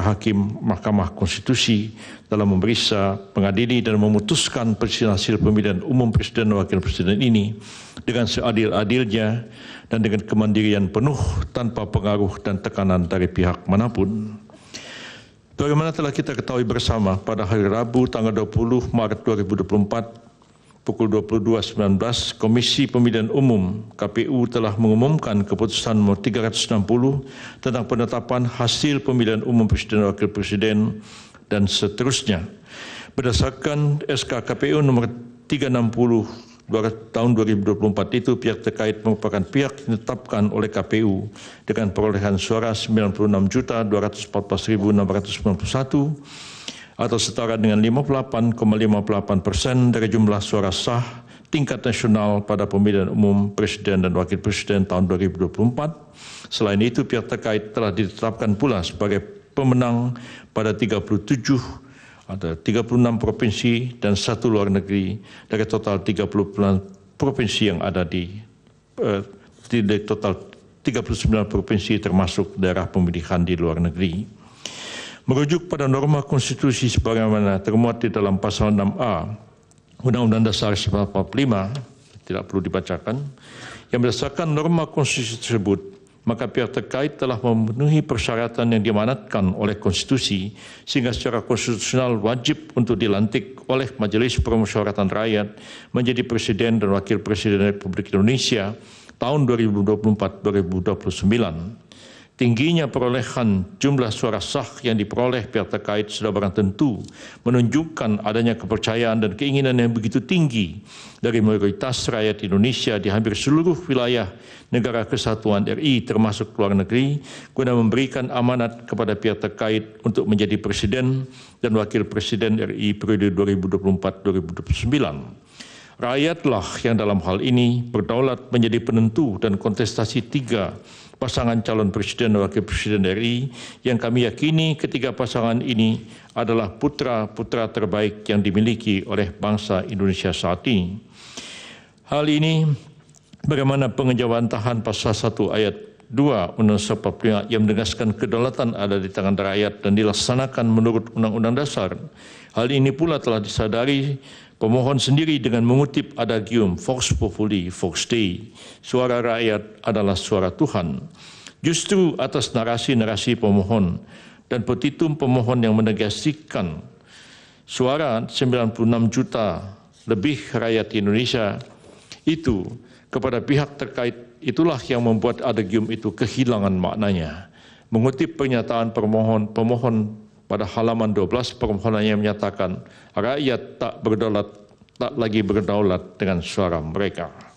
hakim Mahkamah Konstitusi dalam memeriksa, mengadili dan memutuskan perselisihan hasil pemilihan umum presiden dan wakil presiden ini dengan seadil-adilnya dan dengan kemandirian penuh tanpa pengaruh dan tekanan dari pihak manapun. Bagaimana telah kita ketahui bersama pada hari Rabu tanggal 20 Maret 2024 pukul 22.19 Komisi Pemilihan Umum KPU telah mengumumkan keputusan nomor 360 tentang penetapan hasil pemilihan umum presiden wakil presiden dan seterusnya. Berdasarkan SK KPU nomor 360 tahun 2024 itu pihak terkait merupakan pihak ditetapkan oleh KPU dengan perolehan suara 96.214.691 atau setara dengan 58,58 persen dari jumlah suara sah tingkat nasional pada pemilihan umum presiden dan wakil presiden tahun 2024. Selain itu, pihak terkait telah ditetapkan pula sebagai pemenang pada 37 ada 36 provinsi dan satu luar negeri dari total 39 provinsi yang ada di eh, di total 39 provinsi termasuk daerah pemilihan di luar negeri merujuk pada norma konstitusi sebagaimana termuat di dalam pasal 6A Undang-Undang Dasar 1945 tidak perlu dibacakan yang berdasarkan norma konstitusi tersebut maka pihak terkait telah memenuhi persyaratan yang dimanatkan oleh konstitusi sehingga secara konstitusional wajib untuk dilantik oleh Majelis Permusyawaratan Rakyat menjadi Presiden dan Wakil Presiden Republik Indonesia tahun 2024-2029. Tingginya perolehan jumlah suara sah yang diperoleh pihak terkait sudah barang tentu menunjukkan adanya kepercayaan dan keinginan yang begitu tinggi dari mayoritas rakyat Indonesia di hampir seluruh wilayah negara kesatuan RI termasuk luar negeri guna memberikan amanat kepada pihak terkait untuk menjadi presiden dan wakil presiden RI periode 2024-2029. Rakyatlah yang dalam hal ini berdaulat menjadi penentu dan kontestasi tiga pasangan calon presiden dan wakil presiden RI yang kami yakini ketiga pasangan ini adalah putra-putra terbaik yang dimiliki oleh bangsa Indonesia saat ini. Hal ini bagaimana pengejawantahan pasal 1 ayat Dua, Undang-Undang 45 yang menegaskan kedaulatan ada di tangan rakyat dan dilaksanakan menurut Undang-Undang Dasar. Hal ini pula telah disadari pemohon sendiri dengan mengutip adagium Fox Populi Fox Dei, suara rakyat adalah suara Tuhan. Justru atas narasi-narasi pemohon dan petitum pemohon yang menegasikan suara 96 juta lebih rakyat Indonesia itu kepada pihak terkait itulah yang membuat adagium itu kehilangan maknanya. Mengutip pernyataan permohon, pemohon pada halaman 12 permohonannya menyatakan rakyat tak berdaulat tak lagi berdaulat dengan suara mereka.